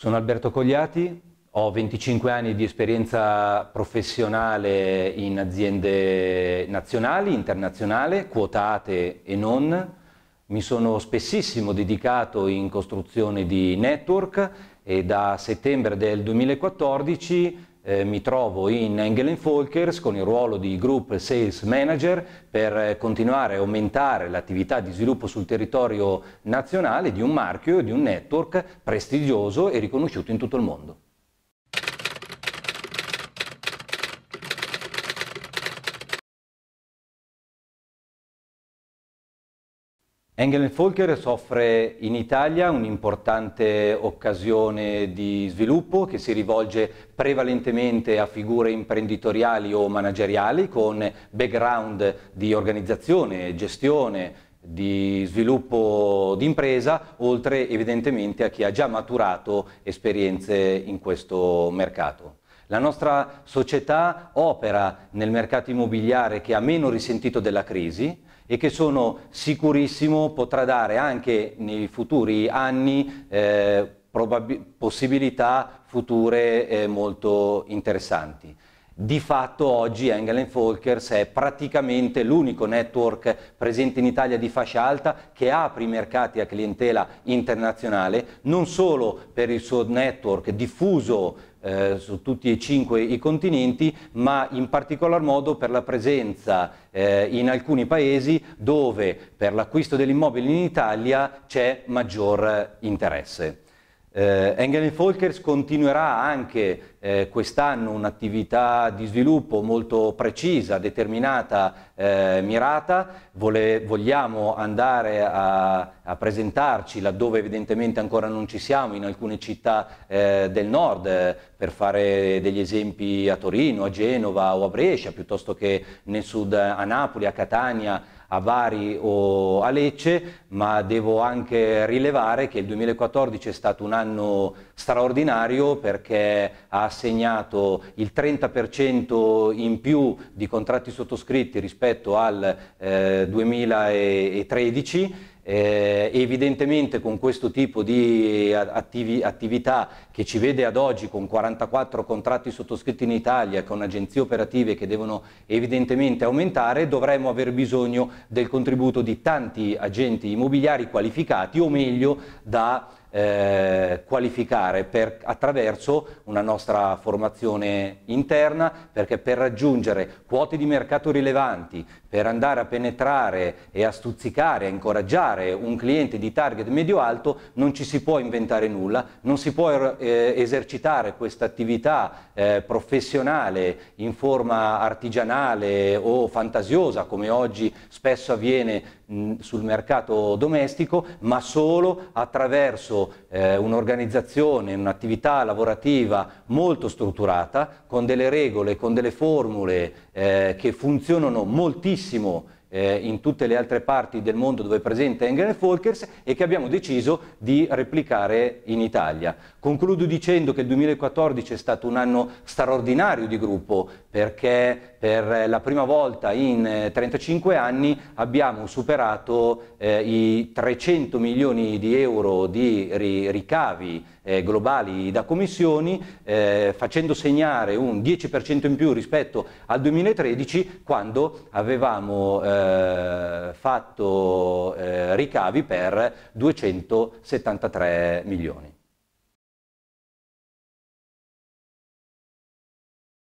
Sono Alberto Cogliati, ho 25 anni di esperienza professionale in aziende nazionali, internazionali, quotate e non. Mi sono spessissimo dedicato in costruzione di network e da settembre del 2014 eh, mi trovo in Folkers con il ruolo di Group Sales Manager per eh, continuare a aumentare l'attività di sviluppo sul territorio nazionale di un marchio e di un network prestigioso e riconosciuto in tutto il mondo. Engel volker soffre in Italia un'importante occasione di sviluppo che si rivolge prevalentemente a figure imprenditoriali o manageriali con background di organizzazione, gestione, di sviluppo d'impresa, oltre evidentemente a chi ha già maturato esperienze in questo mercato. La nostra società opera nel mercato immobiliare che ha meno risentito della crisi e che sono sicurissimo potrà dare anche nei futuri anni eh, possibilità future eh, molto interessanti di fatto oggi Engel Folkers è praticamente l'unico network presente in Italia di fascia alta che apre i mercati a clientela internazionale, non solo per il suo network diffuso eh, su tutti e cinque i continenti, ma in particolar modo per la presenza eh, in alcuni paesi dove per l'acquisto dell'immobile in Italia c'è maggior interesse. Eh, Engel Folkers continuerà anche eh, quest'anno un'attività di sviluppo molto precisa, determinata, eh, mirata. Vole, vogliamo andare a, a, presentarci laddove evidentemente ancora non ci siamo, in alcune città eh, del nord, per fare degli esempi a Torino, a Genova o a Brescia, piuttosto che nel sud a Napoli, a Catania a Bari o a Lecce, ma devo anche rilevare che il 2014 è stato un anno straordinario perché ha assegnato il 30% in più di contratti sottoscritti rispetto al eh, 2013 eh, evidentemente con questo tipo di eh, attivi, attività che ci vede ad oggi con 44 contratti sottoscritti in Italia con agenzie operative che devono evidentemente aumentare, dovremmo aver bisogno del contributo di tanti agenti immobiliari qualificati o meglio da eh, qualificare per, attraverso una nostra formazione interna perché per raggiungere quote di mercato rilevanti, per andare a penetrare e a stuzzicare, a incoraggiare un cliente di target medio-alto non ci si può inventare nulla, non si può eh, esercitare questa attività eh, professionale in forma artigianale o fantasiosa come oggi spesso avviene mh, sul mercato domestico, ma solo attraverso eh, un'organizzazione, un'attività lavorativa molto strutturata, con delle regole, con delle formule eh, che funzionano moltissimo eh, in tutte le altre parti del mondo dove è presente Engel Folkers e che abbiamo deciso di replicare in Italia. Concludo dicendo che il 2014 è stato un anno straordinario di gruppo perché per la prima volta in 35 eh, anni abbiamo superato eh, i 300 milioni di euro di ri ricavi eh, globali da commissioni eh, facendo segnare un 10% in più rispetto al 2013 quando avevamo eh, eh, fatto eh, ricavi per 273 milioni.